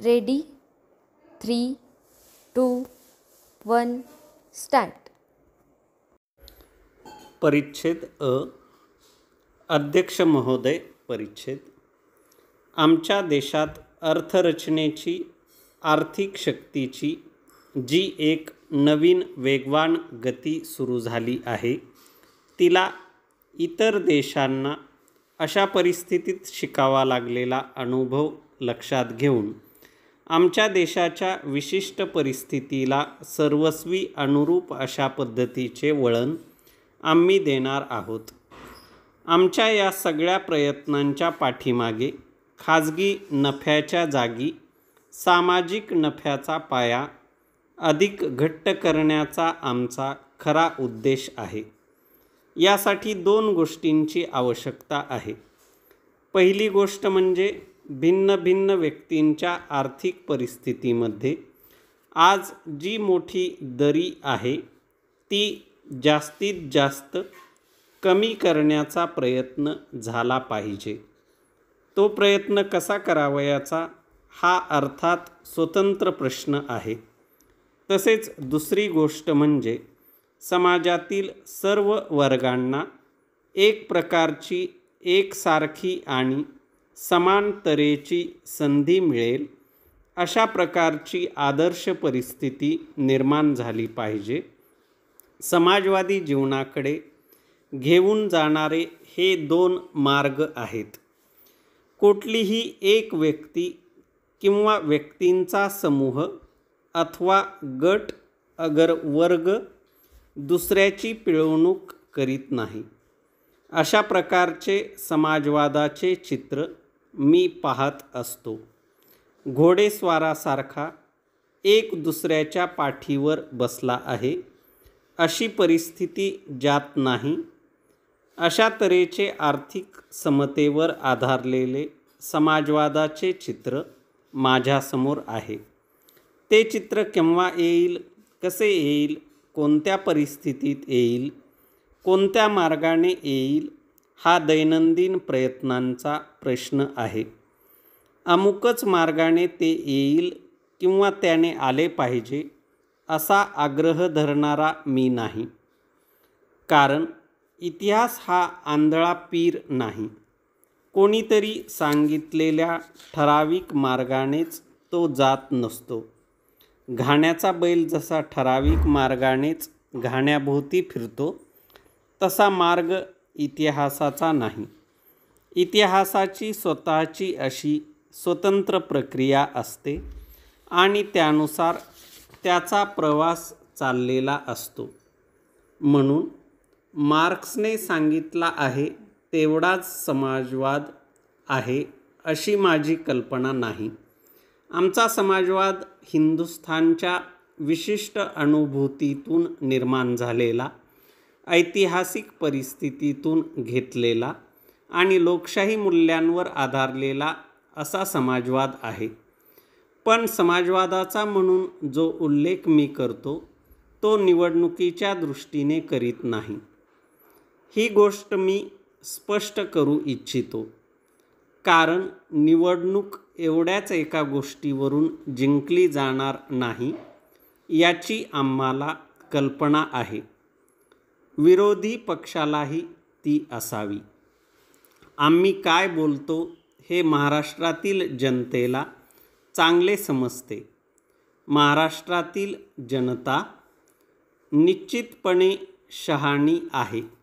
ready three two one start परिच्छेद अ अध्यक्ष महोदय परिच्छेद आमच्या देशात अर्थरचनेची आर्थिक शक्तीची जी एक नवीन वेगवान गती सुरू झाली आहे तिला इतर देशांना अशा परिस्थितीत शिकावा लागलेला अनुभव लक्षात घेऊन आमच्या देशाच्या विशिष्ट परिस्थितीला सर्वस्वी अनुरूप अशा पद्धतीचे वळण आम्ही देणार आहोत आमच्या या सगळ्या प्रयत्नांच्या पाठीमागे खाजगी नफ्याच्या जागी सामाजिक नफ्याचा पाया अधिक घट्ट करण्याचा आमचा खरा उद्देश आहे यासाठी दोन गोष्टींची आवश्यकता आहे पहिली गोष्ट म्हणजे भिन्न भिन्न व्यक्तींच्या आर्थिक परिस्थितीमध्ये आज जी मोठी दरी आहे ती जास्तीत जास्त कमी करण्याचा प्रयत्न झाला पाहिजे तो प्रयत्न कसा करावयाचा हा अर्थात स्वतंत्र प्रश्न आहे तसेच दुसरी गोष्ट म्हणजे समाजातील सर्व वर्गांना एक प्रकारची एकसारखी आणि समानतरेची संधी मिळेल अशा प्रकारची आदर्श परिस्थिती निर्माण झाली पाहिजे समाजवादी जीवनाकडे घेऊन जाणारे हे दोन मार्ग आहेत कुठलीही एक व्यक्ती किंवा व्यक्तींचा समूह अथवा गट अगर वर्ग दुसऱ्याची पिळवणूक करीत नाही अशा प्रकारचे समाजवादाचे चित्र मी पाहत असतो घोडेस्वारासारखा एक दुसऱ्याच्या पाठीवर बसला आहे अशी परिस्थिती जात नाही अशा तऱ्हेचे आर्थिक समतेवर आधारलेले समाजवादाचे चित्र माझ्यासमोर आहे ते चित्र केव्हा येईल कसे येईल कोणत्या परिस्थितीत येईल कोणत्या मार्गाने येईल हा दैनंदिन प्रयत्नांचा प्रश्न आहे अमुकच मार्गाने ते येईल किंवा त्याने आले पाहिजे असा आग्रह धरणारा मी नाही कारण इतिहास हा आंधळा पीर नाही कोणीतरी सांगितलेल्या ठराविक मार्गानेच तो जात नसतो घाण्याचा बैल जसा ठराविक मार्गानेच घाण्याभोवती फिरतो तसा मार्ग इतिहासाचा नाही इतिहासाची स्वतःची अशी स्वतंत्र प्रक्रिया असते आणि त्यानुसार त्याचा प्रवास चाललेला असतो म्हणून मार्क्सने सांगितला आहे तेवढाच समाजवाद आहे अशी माझी कल्पना नाही आमचा समाजवाद हिंदुस्थानच्या विशिष्ट अनुभूतीतून निर्माण झालेला ऐतिहासिक परिस्थितीतून घेतलेला आणि लोकशाही मूल्यांवर आधारलेला असा समाजवाद आहे पण समाजवादाचा म्हणून जो उल्लेख मी करतो तो निवडणुकीच्या दृष्टीने करीत नाही ही गोष्ट मी स्पष्ट करू इच्छितो कारण निवडणूक एवढ्याच एका गोष्टीवरून जिंकली जाणार नाही याची आम्हाला कल्पना आहे विरोधी पक्षालाही ती असावी आम्ही काय बोलतो हे महाराष्ट्रातील जनतेला चांगले समजते महाराष्ट्रातील जनता निश्चितपणे शहाणी आहे